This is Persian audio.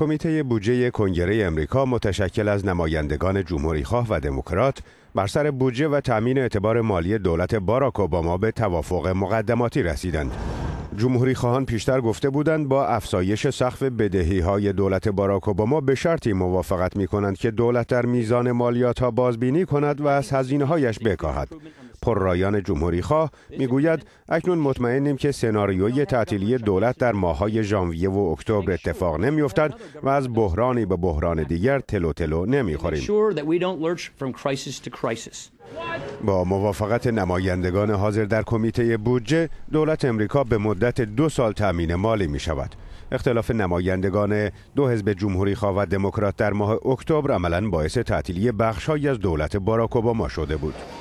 کمیته بودجه کنگره امریکا متشکل از نمایندگان جمهوریخواه و دموکرات بر سر بودجه و تأمین اعتبار مالی دولت باراک اوباما به توافق مقدماتی رسیدند. جمهوری خواهان پیشتر گفته بودند با افزایش سقف بدهی های دولت باراک اوباما به شرطی موافقت می کنند که دولت در میزان مالیات ها بازبینی کند و از هزینه هایش بکاهد. پررایان جمهوری خواه میگوید اکنون مطمئنیم که سناریوی تعطیلی دولت در ماهای ژانویه و اکتبر اتفاق افتد و از بحرانی به بحران دیگر تلو تلو خوریم. با موافقت نمایندگان حاضر در کمیته بودجه دولت امریکا به مدت دو سال تامین مالی می شود. اختلاف نمایندگان دو حزب جمهوری خواه و دموکرات در ماه اکتبر عملا باعث تعطیلی بخشهایی از دولت باراک اوباما شده بود.